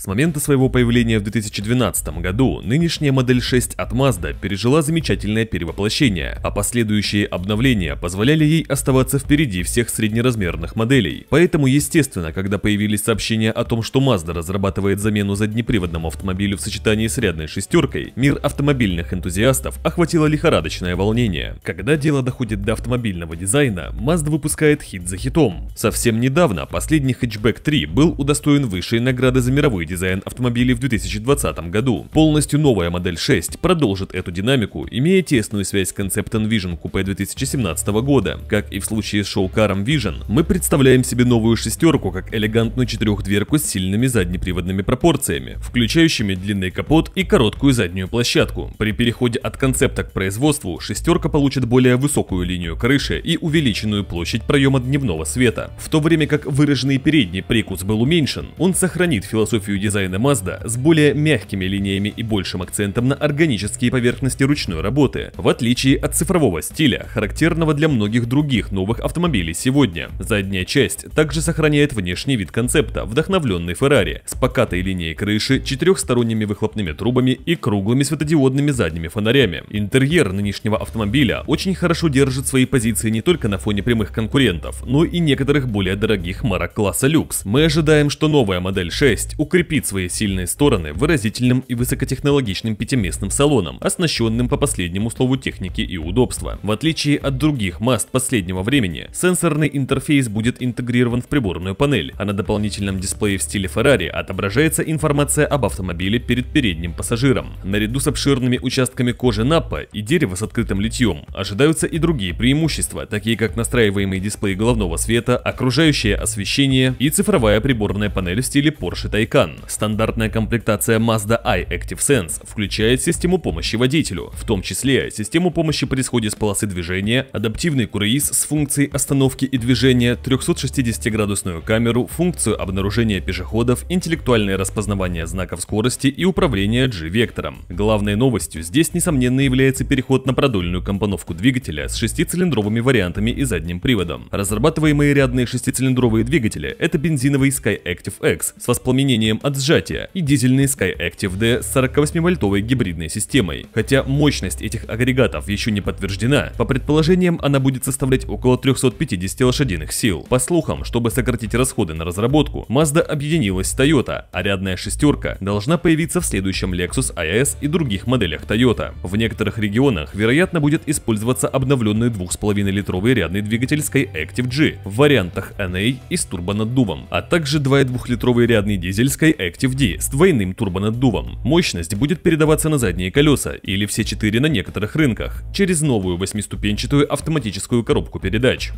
С момента своего появления в 2012 году нынешняя модель 6 от Mazda пережила замечательное перевоплощение, а последующие обновления позволяли ей оставаться впереди всех среднеразмерных моделей. Поэтому, естественно, когда появились сообщения о том, что Mazda разрабатывает замену заднеприводному автомобилю в сочетании с рядной шестеркой, мир автомобильных энтузиастов охватило лихорадочное волнение. Когда дело доходит до автомобильного дизайна, Mazda выпускает хит за хитом. Совсем недавно последний хэтчбэк 3 был удостоен высшей награды за мировой дизайн автомобилей в 2020 году. Полностью новая модель 6 продолжит эту динамику, имея тесную связь с концептом Vision Coupe 2017 года. Как и в случае с шоу-каром Vision, мы представляем себе новую шестерку как элегантную четырехдверку с сильными заднеприводными пропорциями, включающими длинный капот и короткую заднюю площадку. При переходе от концепта к производству шестерка получит более высокую линию крыши и увеличенную площадь проема дневного света. В то время как выраженный передний прикус был уменьшен, он сохранит философию дизайна Mazda с более мягкими линиями и большим акцентом на органические поверхности ручной работы, в отличие от цифрового стиля, характерного для многих других новых автомобилей сегодня. Задняя часть также сохраняет внешний вид концепта, вдохновленный Ferrari, с покатой линией крыши, четырехсторонними выхлопными трубами и круглыми светодиодными задними фонарями. Интерьер нынешнего автомобиля очень хорошо держит свои позиции не только на фоне прямых конкурентов, но и некоторых более дорогих марок класса люкс. Мы ожидаем, что новая модель 6 укрепит закрепит свои сильные стороны выразительным и высокотехнологичным пятиместным салоном, оснащенным по последнему слову техники и удобства. В отличие от других маст последнего времени, сенсорный интерфейс будет интегрирован в приборную панель, а на дополнительном дисплее в стиле Ferrari отображается информация об автомобиле перед передним пассажиром. Наряду с обширными участками кожи Напа и дерева с открытым литьем ожидаются и другие преимущества, такие как настраиваемый дисплей головного света, окружающее освещение и цифровая приборная панель в стиле Porsche Taycan. One. Стандартная комплектация Mazda i Sense включает систему помощи водителю, в том числе систему помощи при сходе с полосы движения, адаптивный круиз с функцией остановки и движения, 360-градусную камеру, функцию обнаружения пешеходов, интеллектуальное распознавание знаков скорости и управление G-вектором. Главной новостью здесь, несомненно, является переход на продольную компоновку двигателя с шестицилиндровыми вариантами и задним приводом. Разрабатываемые рядные шестицилиндровые двигатели – это бензиновый Sky X с воспламенением от сжатия и дизельный Skyactiv D с 48-вольтовой гибридной системой. Хотя мощность этих агрегатов еще не подтверждена, по предположениям она будет составлять около 350 лошадиных сил. По слухам, чтобы сократить расходы на разработку, Mazda объединилась с Toyota, а рядная шестерка должна появиться в следующем Lexus IS и других моделях Toyota. В некоторых регионах, вероятно, будет использоваться обновленный 2,5-литровый рядный двигатель Skyactiv G в вариантах NA и с турбонаддувом, а также 2,2-литровый рядный дизель Skyactiv двигателей Active-D с двойным турбонаддувом. Мощность будет передаваться на задние колеса или все четыре на некоторых рынках через новую восьмиступенчатую автоматическую коробку передач.